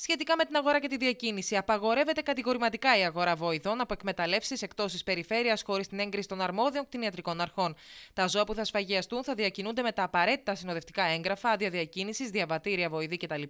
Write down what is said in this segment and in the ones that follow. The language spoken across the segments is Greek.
σχετικά με την αγορά και τη διακίνηση. Απαγορεύεται κατηγορηματικά η αγορά βοηθών από εκμεταλλεύσεις εκτός της περιφέρειας χωρίς την έγκριση των αρμόδιων κτηνιατρικών αρχών. Τα ζώα που θα σφαγιαστούν θα διακινούνται με τα απαραίτητα συνοδευτικά έγγραφα, άδεια διακίνησης, διαβατήρια, βοηδή κτλ.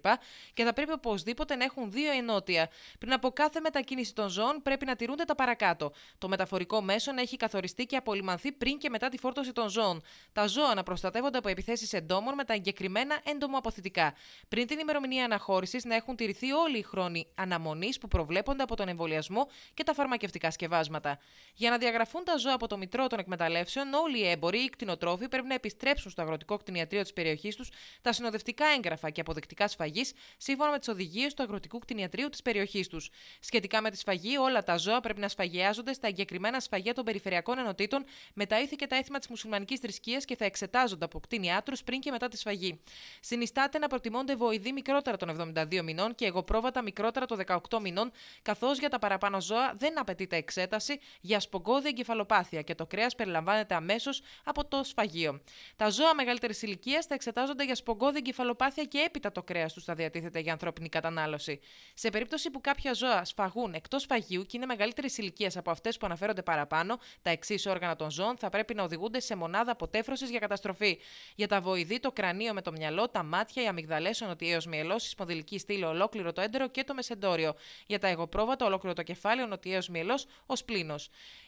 και θα πρέπει οπωσδήποτε να έχουν δύο ενότια. Πριν από κάθε μετακίνηση των ζώων πρέπει να τηρούνται τα παρακάτω. Το μεταφορικό μέσο να έχει καθοριστεί και απολυμανθεί πριν και μετά τη φόρτωση των ζώων. Τα ζώα να προστατεύονται από επιθέσεις εντόμων με τα εγκεκριμένα έντομο αποθητικά. Πριν την ημερομηνία αναχώρησης να έχουν τηρηθεί αυξηθεί όλοι οι χρόνοι αναμονής που προβλέπονται από τον εμβολιασμό και τα φαρμακευτικά σκευάσματα. Για να διαγραφούν τα ζώα από το μητρό των εκμεταλλεύσεων, όλοι οι έμποροι ή οι κτηνοτρόφοι πρέπει να επιστρέψουν στο αγροτικό κτηνιατρίο της περιοχής τους τα συνοδευτικά έγγραφα και αποδεκτικά σφαγής σύμφωνα με τις οδηγίες του αγροτικού κτηνιατρίου της περιοχής τους. Σχετικά με τη σφαγή, όλα τα ζώα πρέπει να σφαγιάζονται στα εγκεκριμένα σφαγεία των περιφερειακών ενωτήτων με τα ήθη και τα έθιμα της μουσουλμανικής θρησκείας και θα εξετάζονται από κτηνιάτρους πριν και μετά τη σφαγή. Συνιστάται να προτιμώνται βοηθοί μικρότερα των 72 μηνών και πρόβατα μικρότερα των 18 μηνών, καθώς για τα παραπάνω ζώα δεν απαιτείται εξέταση για σπογκώδη εγκεφαλοπάθεια και το κρέας περιλαμβάνεται αμέσως από το σφαγείο. Τα ζώα μεγαλύτερης ηλικίας θα εξετάζονται για σπογκώδη εγκεφαλοπάθεια και έπειτα το κρέας τους θα διατίθεται για ανθρώπινη κατανάλωση. Σε περίπτωση που κάποια ζώα σφαγούν εκτός σφαγίου και είναι μεγαλύτερης ηλικίας από αυτές που αναφέρονται παραπάνω, τα εξής όργανα των ζώων θα πρέπει να οδηγούνται σε μονάδα αποτέφρωσης για καταστροφή. Για τα βοηδή, το κρανίο με το μυαλό, τα μάτια, οι αμυγδαλές, ο νοτιαίο μυελός, η σπονδυλική στήλη ολόκληρη ολόκληρο το έντερο και το μεσεντόριο. Για τα εγωπρόβατα, ολόκληρο το κεφάλι, ο νοτιαίο μυελό, ο σπλήνο.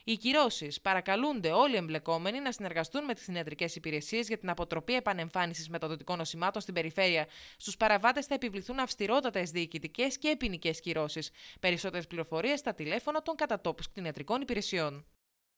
Οι κυρώσεις. Παρακαλούνται όλοι οι εμπλεκόμενοι να συνεργαστούν με τις συνεδρικές υπηρεσίες για την αποτροπή επανεμφάνισης μεταδοτικών οσημάτων στην περιφέρεια. Στους παραβάτες θα επιβληθούν αυστηρότατες διοικητικές και ποινικές κυρώσεις. Περισσότερες πληροφορίες στα τηλέφωνα των κατατόπους κτηνιατρικών υπηρεσιών.